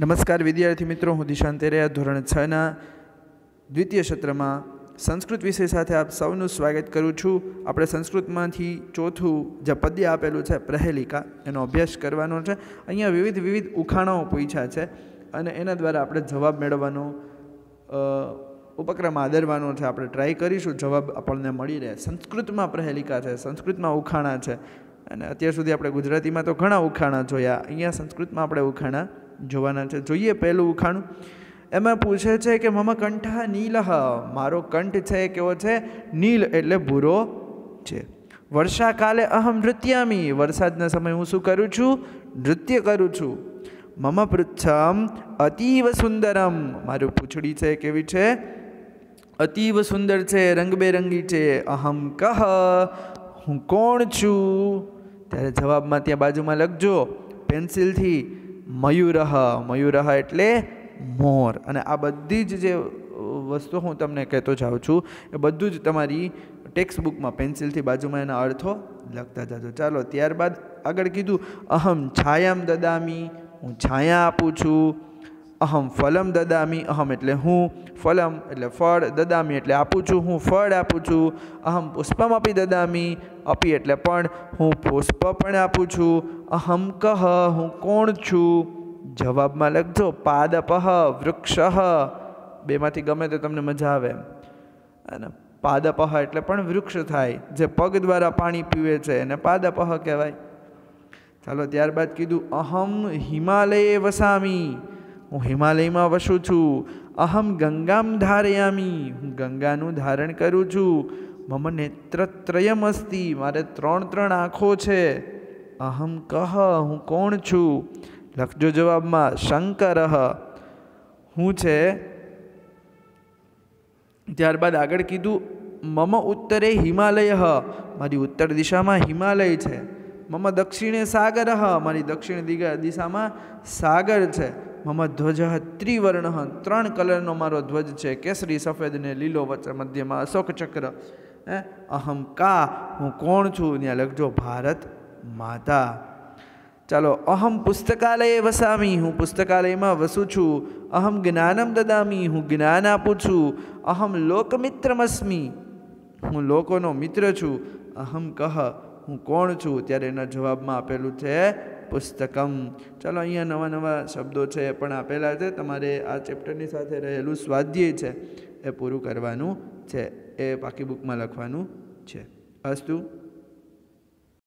નમસ્કાર વિદ્યાર્થી મિત્રો હું દિશાંત તેરૈયા ધોરણ છના દ્વિતીય સત્રમાં સંસ્કૃત વિષય સાથે આપ સૌનું સ્વાગત કરું છું આપણે સંસ્કૃતમાંથી ચોથું જે પદ્ય આપેલું છે પ્રહેલિકા એનો અભ્યાસ કરવાનો છે અહીંયા વિવિધ વિવિધ ઉખાણાઓ પૂછ્યા છે અને એના દ્વારા આપણે જવાબ મેળવવાનો ઉપક્રમ આદરવાનો છે આપણે ટ્રાય કરીશું જવાબ આપણને મળી રહે સંસ્કૃતમાં પ્રહેલિકા છે સંસ્કૃતમાં ઉખાણા છે અને અત્યાર સુધી આપણે ગુજરાતીમાં તો ઘણા ઉખાણા જોયા અહીંયા સંસ્કૃતમાં આપણે ઉખાણા જોવાના છે જોઈએ પહેલું ઉખાણું એમાં પૂછે છે કે મમા કંઠ નીલહ મારો કંઠ છે કેવો છે નીલ એટલે ભૂરો છે વર્ષાકાલે અહમ નૃત્યામી વરસાદના સમયે હું શું કરું છું નૃત્ય કરું છું મમ પૃચ્છમ અતિવ સુંદરમ મારું પૂછડી છે કેવી છે અતિવ સુંદર છે રંગબેરંગી છે અહમ કહ હું કોણ છું ત્યારે જવાબમાં ત્યાં બાજુમાં લખજો પેન્સિલથી મયુરહ મયુરહ એટલે મોર અને આ બધી જ જે વસ્તુ હું તમને કહેતો જાઉં છું એ બધું જ તમારી ટેક્સ્ટ બુકમાં પેન્સિલથી બાજુમાં એના અર્થો લખતા જાજો ચાલો ત્યારબાદ આગળ કીધું અહમ છાયામ દદામી હું છાયા આપું છું અહમ ફલમ દદામી અહમ એટલે હું ફલમ એટલે ફળ દદામી એટલે આપું છું હું ફળ આપું છું અહમ પુષ્પમ અપી દદામી અપી એટલે પણ હું પુષ્પ પણ આપું છું અહમ કહ હું કોણ છું જવાબમાં લખજો પાદપહ વૃક્ષ બેમાંથી ગમે તે તમને મજા આવે અને પાદપહ એટલે પણ વૃક્ષ થાય જે પગ દ્વારા પાણી પીવે છે એને પાદપહ કહેવાય ચાલો ત્યારબાદ કીધું અહમ હિમાલયે વસામી હું હિમાલયમાં વસું છું અહમ ગંગામ ધારયામી હું ગંગાનું ધારણ કરું છું મમ નેત્રત્રયમ અસ્તિ મારે ત્રણ ત્રણ આંખો છે અહમ કહ હું કોણ છું લખજો જવાબમાં શંકર હું છે ત્યારબાદ આગળ કીધું મમ ઉત્તરે હિમાલય મારી ઉત્તર દિશામાં હિમાલય છે મમ દક્ષિણે સાગર મારી દક્ષિણ દિશામાં સાગર છે મમ ધ્વજ ત્રિવર્ણ ત્રણ કલરનો મારો ધ્વજ છે કેસરી સફેદ ને લીલો વચ્ચે મધ્યમાં અશોક ચક્ર હે અહમ કા હું કોણ છું ત્યાં લખજો ભારત માતા ચાલો અહમ પુસ્તકાલયે વસામી હું પુસ્તકાલયમાં વસું છું અહમ જ્ઞાનમ દદામી હું જ્ઞાન આપું છું અહમ લોકમિત્રમસ્મી હું લોકોનો મિત્ર છું અહમ કહ હું કોણ છું ત્યારે એના જવાબમાં આપેલું છે પુસ્તકમ ચાલો અહીંયા નવા નવા શબ્દો છે એ પણ આપેલા છે તમારે આ ચેપ્ટરની સાથે રહેલું સ્વાધ્યાય છે એ પૂરું કરવાનું છે એ પાકી બુકમાં લખવાનું છે અસ્તુ